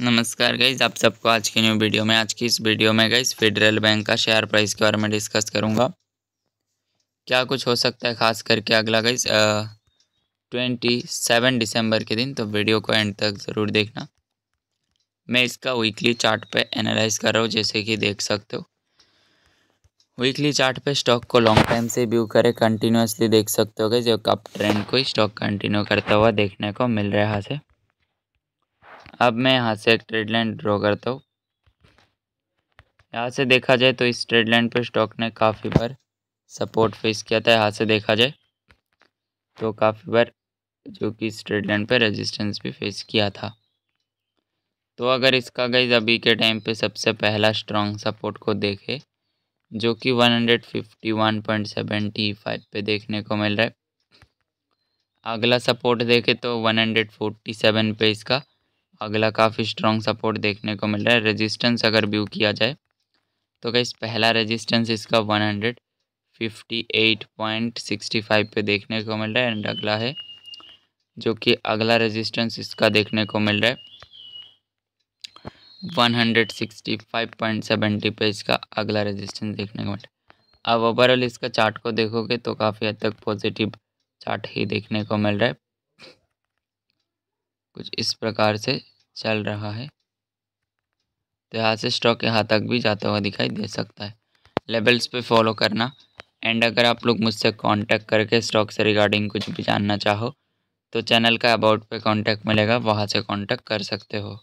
नमस्कार गाइज आप सबको आज की न्यू वीडियो में आज की इस वीडियो में गाइज फेडरल बैंक का शेयर प्राइस के बारे में डिस्कस करूंगा क्या कुछ हो सकता है खास करके अगला गाइज ट्वेंटी सेवन दिसंबर के दिन तो वीडियो को एंड तक ज़रूर देखना मैं इसका वीकली चार्ट पे एनालाइज कर रहा हूँ जैसे कि देख सकते हो वीकली चार्ट पे स्टॉक को लॉन्ग टाइम से व्यू करें कंटिन्यूसली देख सकते हो गई जो अप ट्रेंड को स्टॉक कंटिन्यू करता हुआ देखने को मिल रहा है अब मैं यहाँ से एक ट्रेड लाइन ड्रॉ करता हूँ यहाँ से देखा जाए तो इस ट्रेड लाइन पर स्टॉक ने काफ़ी बार सपोर्ट फेस किया था यहाँ से देखा जाए तो काफ़ी बार जो कि इस ट्रेड लाइन पर रेजिस्टेंस भी फेस किया था तो अगर इसका गई अभी के टाइम पे सबसे पहला स्ट्रॉन्ग सपोर्ट को देखे जो कि 151.75 पे देखने को मिल रहा है अगला सपोर्ट देखे तो 147 पे इसका अगला काफ़ी स्ट्रॉन्ग सपोर्ट देखने को मिल रहा है रेजिस्टेंस अगर व्यू किया जाए तो गई पहला रेजिस्टेंस इसका one hundred fifty eight point sixty five पे देखने को मिल रहा है एंड अगला है जो कि अगला रेजिस्टेंस इसका देखने को मिल रहा है one hundred sixty five point seventy पे इसका अगला रेजिस्टेंस देखने को मिल रहा है अब ओवरऑल इसका चार्ट को देखोगे तो काफ़ी हद तक पॉजिटिव चार्ट ही देखने को मिल रहा है कुछ इस प्रकार से चल रहा है तो यहाँ से स्टॉक यहाँ तक भी जाता हुआ दिखाई दे सकता है लेवल्स पे फॉलो करना एंड अगर आप लोग मुझसे कांटेक्ट करके स्टॉक से रिगार्डिंग कुछ भी जानना चाहो तो चैनल का अबाउट पे कांटेक्ट मिलेगा वहाँ से कांटेक्ट कर सकते हो